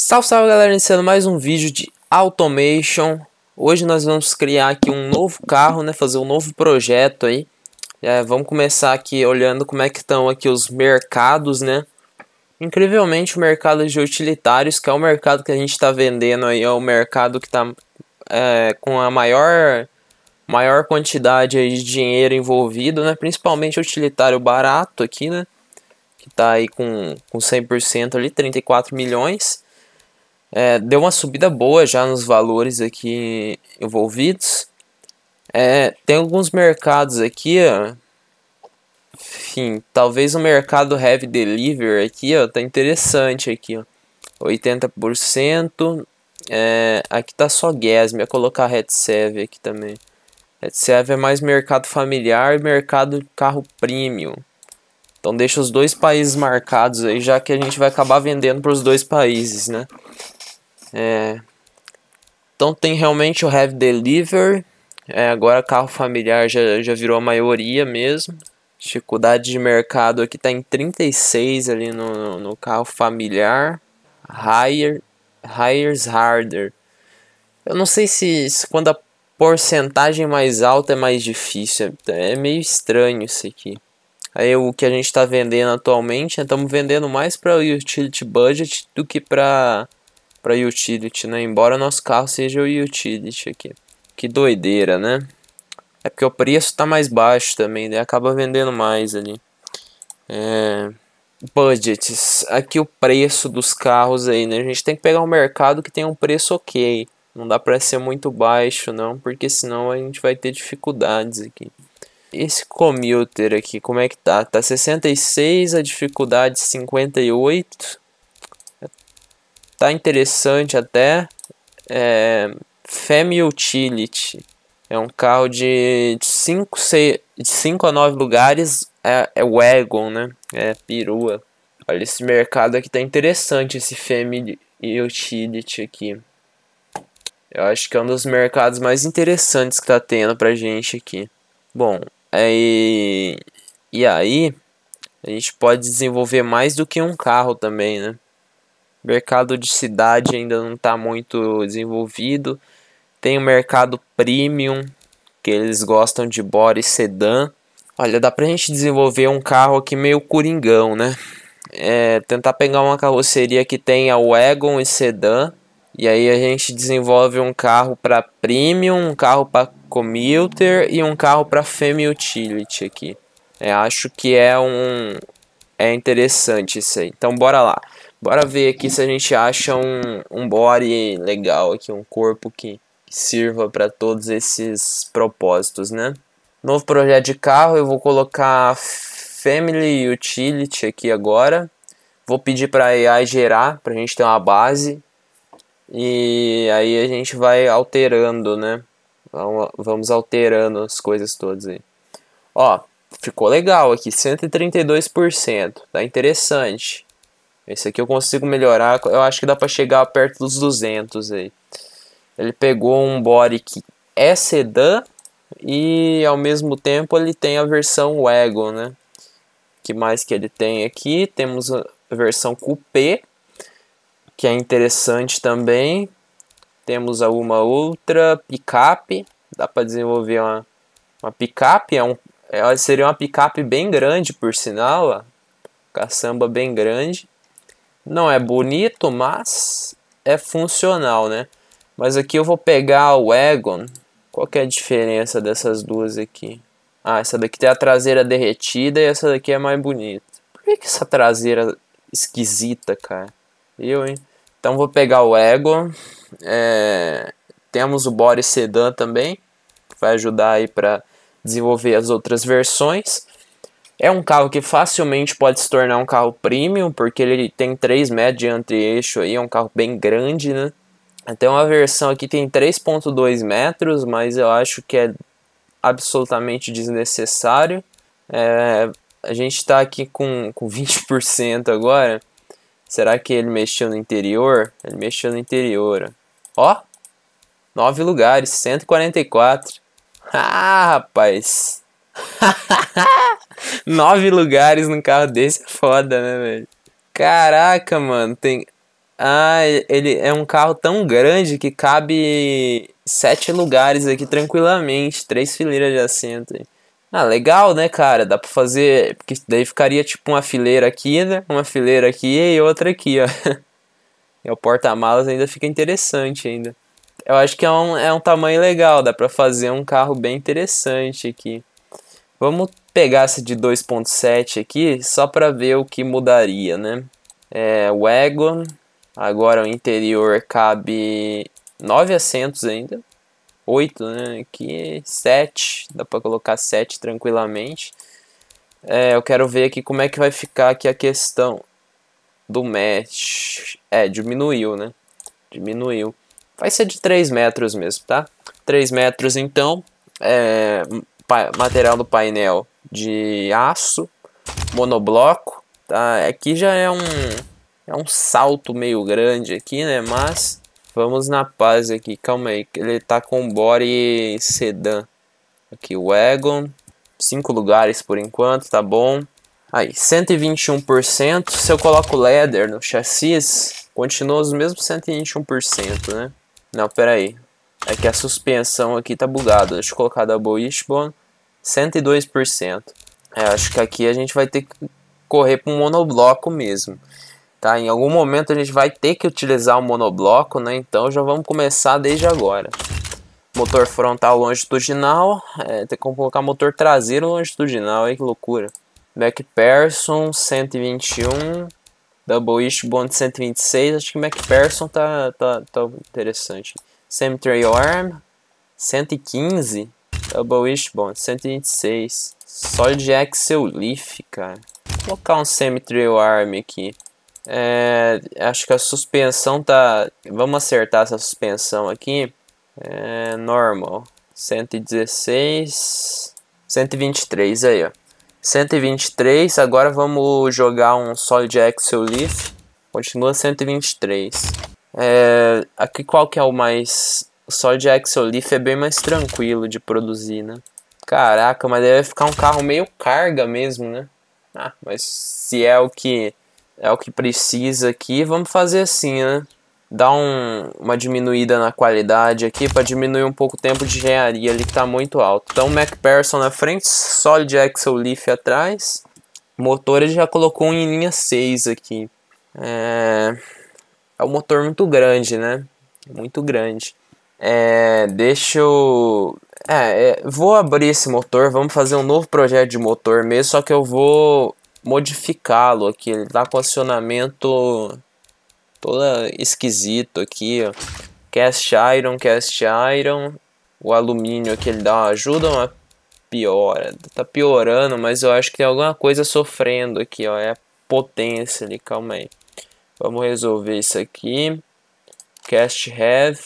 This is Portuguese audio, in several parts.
Salve, salve galera, iniciando mais um vídeo de Automation Hoje nós vamos criar aqui um novo carro, né, fazer um novo projeto aí é, Vamos começar aqui olhando como é que estão aqui os mercados, né Incrivelmente o mercado de utilitários, que é o mercado que a gente está vendendo aí É o mercado que está é, com a maior, maior quantidade aí de dinheiro envolvido, né Principalmente utilitário barato aqui, né Que está aí com, com 100% ali, 34 milhões é, deu uma subida boa já nos valores aqui envolvidos. É, tem alguns mercados aqui, ó. Enfim, talvez o mercado heavy delivery aqui, ó, tá interessante aqui, ó. 80%. É, aqui tá só Gasm, ia colocar Red Serve aqui também. Serve é mais mercado familiar e mercado carro premium. Então deixa os dois países marcados aí, já que a gente vai acabar vendendo para os dois países, né? É, então tem realmente o Have Deliver. É, agora carro familiar já, já virou a maioria mesmo. Dificuldade de mercado aqui está em 36 ali no, no carro familiar. Higher, hires harder. Eu não sei se, se, quando a porcentagem mais alta é mais difícil. É, é meio estranho isso aqui. Aí o que a gente está vendendo atualmente, estamos né, vendendo mais para o utility budget do que para para utility, né? Embora nosso carro seja o utility aqui. Que doideira, né? É porque o preço tá mais baixo também, né? Acaba vendendo mais ali. É... Budgets. Aqui o preço dos carros aí, né? A gente tem que pegar um mercado que tem um preço ok. Não dá para ser muito baixo, não, porque senão a gente vai ter dificuldades aqui. Esse commuter aqui, como é que tá? Tá 66, a dificuldade 58. Tá interessante até. É, Femi Utility. É um carro de 5 de cinco a 9 lugares. É, é wagon, né? É perua. Olha, esse mercado aqui tá interessante, esse Family Utility aqui. Eu acho que é um dos mercados mais interessantes que tá tendo pra gente aqui. Bom, aí... E aí, a gente pode desenvolver mais do que um carro também, né? mercado de cidade ainda não está muito desenvolvido. Tem o mercado premium, que eles gostam de body sedã. Olha, dá pra gente desenvolver um carro aqui meio coringão, né? É, tentar pegar uma carroceria que tenha wagon e sedã. E aí a gente desenvolve um carro para premium, um carro para commuter e um carro para femi utility aqui. É, acho que é um é interessante isso aí. Então bora lá. Bora ver aqui se a gente acha um, um body legal aqui, um corpo que, sirva para todos esses propósitos, né? Novo projeto de carro, eu vou colocar Family Utility aqui agora. Vou pedir para AI gerar, para a gente ter uma base. E aí a gente vai alterando, né? Vamos alterando as coisas todas aí. Ó, ficou legal aqui, 132%. Tá interessante. Esse aqui eu consigo melhorar, eu acho que dá para chegar perto dos 200 aí. Ele pegou um body que é sedã e ao mesmo tempo ele tem a versão wagon, né? Que mais que ele tem aqui? Temos a versão coupé, que é interessante também. Temos alguma outra picape, dá para desenvolver uma, uma picape, é um, é, seria uma picape bem grande por sinal, ó. caçamba bem grande não é bonito, mas é funcional, né? Mas aqui eu vou pegar o Egon. Qual é a diferença dessas duas aqui? Ah, essa daqui tem a traseira derretida e essa daqui é mais bonita. Por que, que essa traseira esquisita, cara? Eu, hein? Então vou pegar o Egon. É... Temos o Bore Sedan também, que vai ajudar aí para desenvolver as outras versões. É um carro que facilmente pode se tornar um carro premium, porque ele tem 3 metros de entre-eixo aí, é um carro bem grande, né? Então a versão aqui tem 3.2 metros, mas eu acho que é absolutamente desnecessário. É, a gente está aqui com, com 20% agora. Será que ele mexeu no interior? Ele mexeu no interior. Ó, 9 lugares, 144. Ah, rapaz. Nove lugares num carro desse é foda, né, velho? Caraca, mano, tem. Ah, ele é um carro tão grande que cabe sete lugares aqui tranquilamente, três fileiras de assento. Ah, legal, né, cara? Dá pra fazer. Porque daí ficaria tipo uma fileira aqui, né? Uma fileira aqui e outra aqui, ó. E o porta-malas ainda fica interessante ainda. Eu acho que é um, é um tamanho legal, dá pra fazer um carro bem interessante aqui. Vamos pegasse de 2.7 aqui, só para ver o que mudaria, né? É, ego agora o interior cabe 9 assentos ainda. 8, né? Aqui, 7, dá para colocar 7 tranquilamente. É, eu quero ver aqui como é que vai ficar aqui a questão do match É, diminuiu, né? Diminuiu. Vai ser de 3 metros mesmo, tá? 3 metros, então, é, material do painel de aço, monobloco, tá? Aqui é já é um, é um salto meio grande aqui, né? Mas vamos na paz aqui, calma aí, ele tá com body sedã. Aqui o Egon, 5 lugares por enquanto, tá bom. Aí, 121%, se eu coloco leather no chassis, continua os mesmos 121%, né? Não, peraí. aí, é que a suspensão aqui tá bugada, deixa eu colocar double wishbone. 102%. É, acho que aqui a gente vai ter que correr para um monobloco mesmo. Tá? Em algum momento a gente vai ter que utilizar o monobloco, né? então já vamos começar desde agora. Motor frontal longitudinal, é, tem que colocar motor traseiro longitudinal, aí que loucura. MacPherson 121, Double Bond 126, acho que MacPherson tá, tá, tá interessante. Semi Tray Arm 115, Double Wishbone, 126. Solid Axel Leaf, cara. Vou colocar um Semi-Trail Arm aqui. É, acho que a suspensão tá... Vamos acertar essa suspensão aqui. É, normal. 116... 123 aí, ó. 123, agora vamos jogar um Solid Axel Leaf. Continua 123. É, aqui qual que é o mais o solo de é bem mais tranquilo de produzir, né? Caraca, mas deve ficar um carro meio carga mesmo, né? Ah, mas se é o que é o que precisa aqui, vamos fazer assim, né? Dar um, uma diminuída na qualidade aqui para diminuir um pouco o tempo de engenharia ali que tá muito alto. Então MacPherson na frente, Solid Axle Leaf atrás. Motor ele já colocou um em linha 6 aqui. É... é um motor muito grande, né? Muito grande. É, deixa eu. É, é, vou abrir esse motor, vamos fazer um novo projeto de motor mesmo, só que eu vou modificá-lo aqui. Ele tá com acionamento toda esquisito aqui, ó. Cast iron, cast iron. O alumínio aqui ele dá uma ajuda, uma piora. Tá piorando, mas eu acho que tem alguma coisa sofrendo aqui, ó. É a potência ali, calma aí. Vamos resolver isso aqui. Cast have.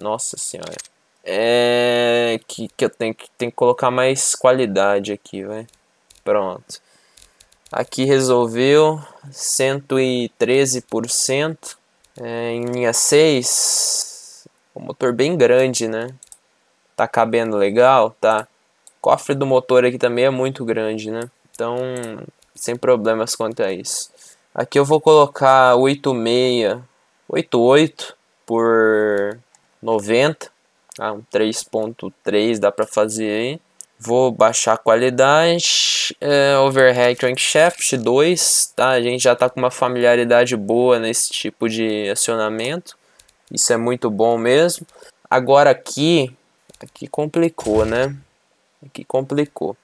Nossa senhora. É. Que, que eu tenho que, tenho que colocar mais qualidade aqui, vai. Pronto. Aqui resolveu 113%. É, em linha 6. O motor bem grande, né? Tá cabendo legal, tá? O cofre do motor aqui também é muito grande, né? Então, sem problemas quanto a isso. Aqui eu vou colocar 86, 88 por 90, tá? 3.3 dá para fazer aí. Vou baixar a qualidade, é, overhead crankshaft 2, tá? A gente já está com uma familiaridade boa nesse tipo de acionamento. Isso é muito bom mesmo. Agora aqui, aqui complicou, né? Aqui complicou.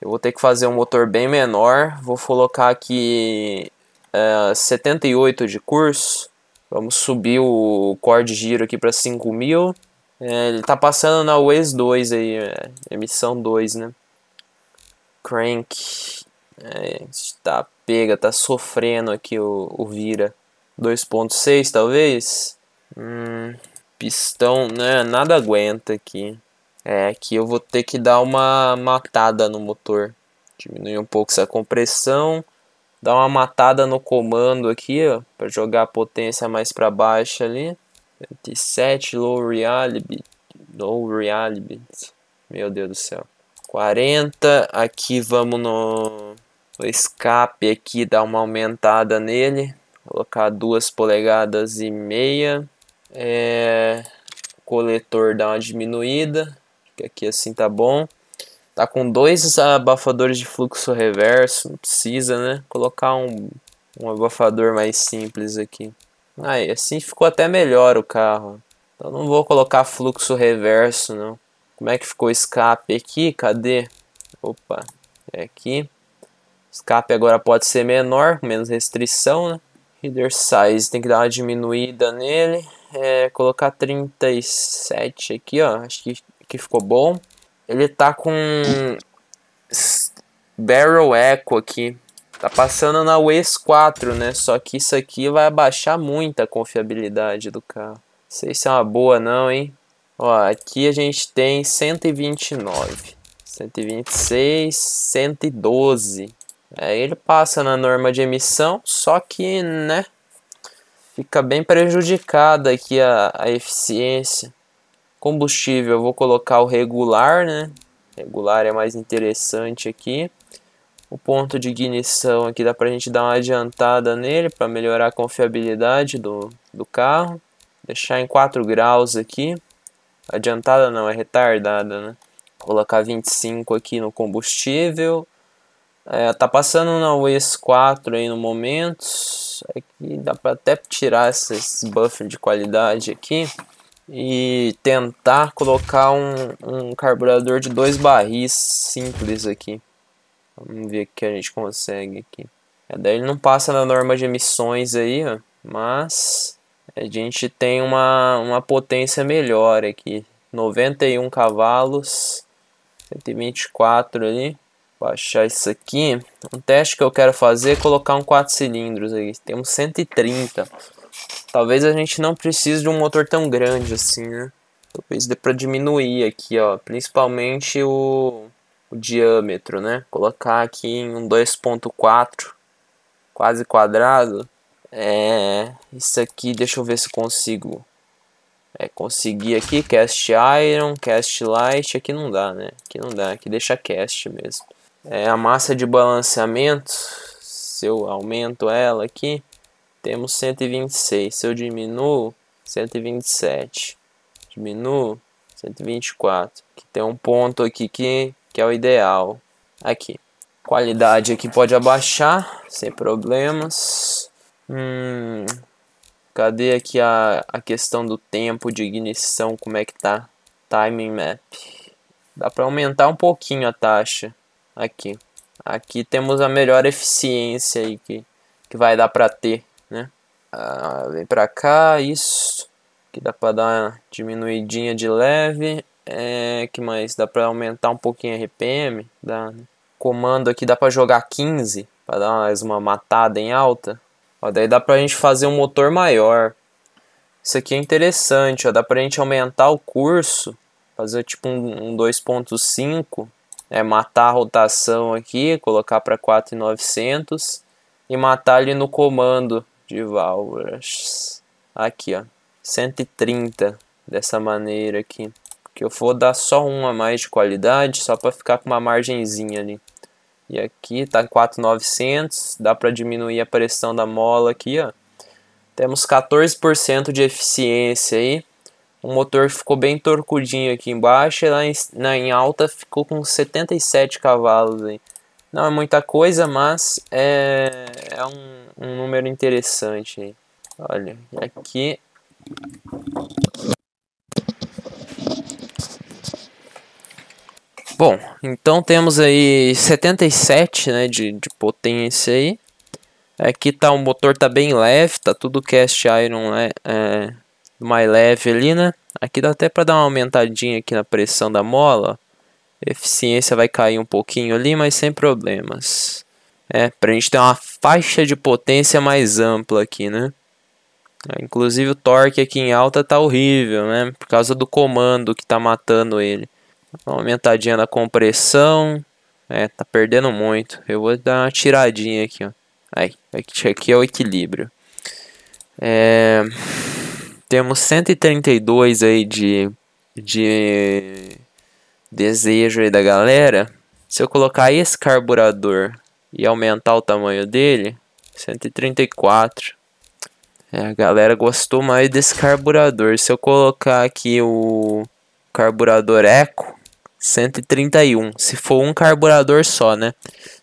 Eu vou ter que fazer um motor bem menor. Vou colocar aqui é, 78 de curso. Vamos subir o core de giro aqui para 5000. É, ele tá passando na Waze 2 aí, é, emissão 2, né? Crank. É, tá pega, tá sofrendo aqui o, o vira. 2.6 talvez? Hum, pistão, né? Nada aguenta aqui. É, aqui eu vou ter que dar uma matada no motor. Diminuir um pouco essa compressão dar uma matada no comando aqui, ó, para jogar a potência mais para baixo ali. 27 low reality, low reality. Meu Deus do céu. 40, aqui vamos no, escape aqui, dar uma aumentada nele, colocar duas polegadas e meia. É, coletor dá uma diminuída, que aqui assim tá bom. Tá com dois abafadores de fluxo reverso. Precisa, né? Colocar um, um abafador mais simples aqui. Aí, assim ficou até melhor o carro. Então não vou colocar fluxo reverso, não. Como é que ficou o escape aqui? Cadê? Opa, é aqui. Escape agora pode ser menor, menos restrição, né? Header size, tem que dar uma diminuída nele. É, colocar 37 aqui, ó. Acho que, que ficou bom. Ele tá com Barrel Echo aqui. Tá passando na Waze 4, né? Só que isso aqui vai abaixar muito a confiabilidade do carro. Não sei se é uma boa não, hein? Ó, aqui a gente tem 129, 126, 112. Aí ele passa na norma de emissão, só que, né? Fica bem prejudicada aqui a, a eficiência. Combustível, eu vou colocar o regular, né? Regular é mais interessante aqui. O ponto de ignição aqui dá pra gente dar uma adiantada nele para melhorar a confiabilidade do, do carro. Deixar em 4 graus aqui. Adiantada não, é retardada, né? colocar 25 aqui no combustível. É, tá passando na US 4 aí no momento. Aqui dá para até tirar esses buffers de qualidade aqui e tentar colocar um, um carburador de dois barris simples aqui. Vamos ver o que a gente consegue aqui. É, daí ele não passa na norma de emissões aí, ó, mas a gente tem uma, uma potência melhor aqui. 91 cavalos, 124 ali. Baixar isso aqui. Um teste que eu quero fazer é colocar um 4 cilindros aqui. Temos 130. Talvez a gente não precise de um motor tão grande assim, né? Talvez dê pra diminuir aqui, ó. Principalmente o, o diâmetro, né? Colocar aqui em um 2.4 quase quadrado. É, isso aqui, deixa eu ver se consigo. É, conseguir aqui, cast iron, cast light, aqui não dá, né? Aqui não dá, aqui deixa cast mesmo. É, a massa de balanceamento, se eu aumento ela aqui, temos 126. Se eu diminuo, 127. Diminuo, 124. Que tem um ponto aqui que, que é o ideal. Aqui. Qualidade aqui pode abaixar, sem problemas. Hum, cadê aqui a, a questão do tempo de ignição? Como é que tá? Timing map. Dá para aumentar um pouquinho a taxa aqui. Aqui temos a melhor eficiência aí que, que vai dar para ter. Ah, vem pra cá, isso. Que dá pra dar uma diminuidinha de leve. É, que mais? Dá pra aumentar um pouquinho a RPM. Dá, né? Comando aqui dá pra jogar 15. Pra dar mais uma matada em alta. Ó, daí dá pra gente fazer um motor maior. Isso aqui é interessante, ó. Dá pra gente aumentar o curso. Fazer tipo um, um 2.5. É, né, matar a rotação aqui, colocar para 4,900 e matar ele no comando de válvulas. Aqui, ó. 130 dessa maneira aqui. Que eu vou dar só uma mais de qualidade, só para ficar com uma margenzinha ali. E aqui tá 4,900, dá para diminuir a pressão da mola aqui, ó. Temos 14% de eficiência aí. O motor ficou bem torcudinho aqui embaixo e lá em, na, em alta ficou com 77 cavalos aí. Não é muita coisa, mas é, é, um, um número interessante Olha, aqui. Bom, então temos aí 77 né, de, de potência aí. Aqui tá o motor tá bem leve, tá tudo cast iron né, é, mais leve ali, né? Aqui dá até para dar uma aumentadinha aqui na pressão da mola. Eficiência vai cair um pouquinho ali, mas sem problemas. É, pra gente ter uma faixa de potência mais ampla aqui, né? É, inclusive o torque aqui em alta tá horrível, né? Por causa do comando que tá matando ele. Uma aumentadinha na compressão. É, tá perdendo muito. Eu vou dar uma tiradinha aqui, ó. Aí, aqui é o equilíbrio. É... Temos 132 aí de, de desejo aí da galera. Se eu colocar esse carburador e aumentar o tamanho dele, 134. É, a galera gostou mais desse carburador. Se eu colocar aqui o carburador Eco, 131. Se for um carburador só, né?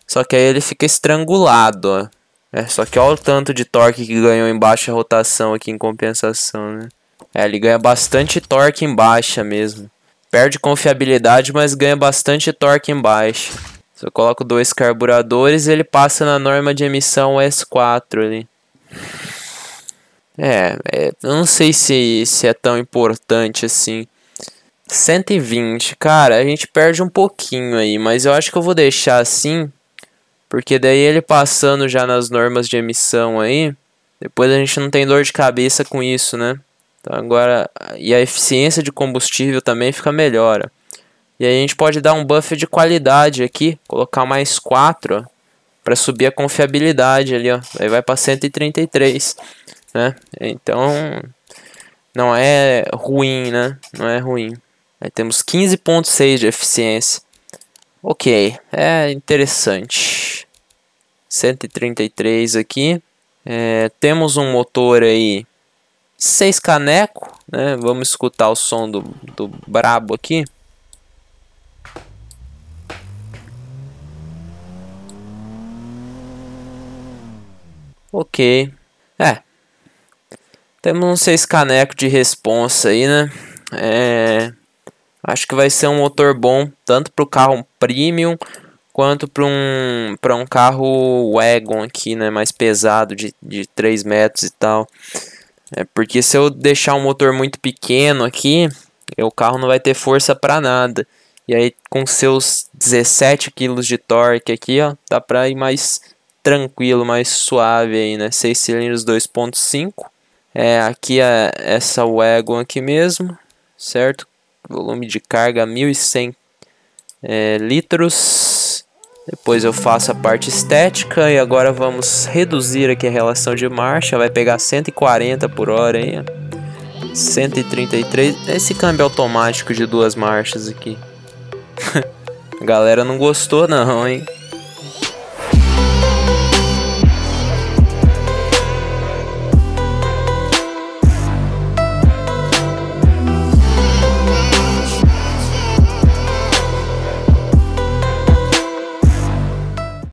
Só que aí ele fica estrangulado, ó. É, só que olha o tanto de torque que ganhou em baixa rotação aqui em compensação, né? É, ele ganha bastante torque em baixa mesmo. Perde confiabilidade, mas ganha bastante torque em baixa. Se eu coloco dois carburadores, ele passa na norma de emissão S4 ali. É, é eu não sei se, se é tão importante assim. 120, cara, a gente perde um pouquinho aí, mas eu acho que eu vou deixar assim, porque daí ele passando já nas normas de emissão aí, depois a gente não tem dor de cabeça com isso, né? Então agora, e a eficiência de combustível também fica melhor. E aí a gente pode dar um buff de qualidade aqui, colocar mais 4, para subir a confiabilidade ali, ó. Aí vai para 133, né? Então não é ruim, né? Não é ruim. Aí temos 15.6 de eficiência. OK, é interessante. 133 aqui. É, temos um motor aí 6 caneco, né? Vamos escutar o som do, do brabo aqui. Ok. É. Temos uns 6 caneco de responsa aí, né? É... Acho que vai ser um motor bom tanto para o carro premium quanto para um, um carro wagon aqui, né? Mais pesado, de, de 3 metros e tal. É porque se eu deixar um motor muito pequeno aqui, o carro não vai ter força para nada. E aí com seus 17 kg de torque aqui, ó, dá para ir mais tranquilo, mais suave aí, né? 6 cilindros 2.5. É, aqui é essa Wagon aqui mesmo, certo? Volume de carga 1100 é, litros. Depois eu faço a parte estética e agora vamos reduzir aqui a relação de marcha. Vai pegar 140 por hora aí, 133. Esse câmbio automático de duas marchas aqui. a galera não gostou não, hein?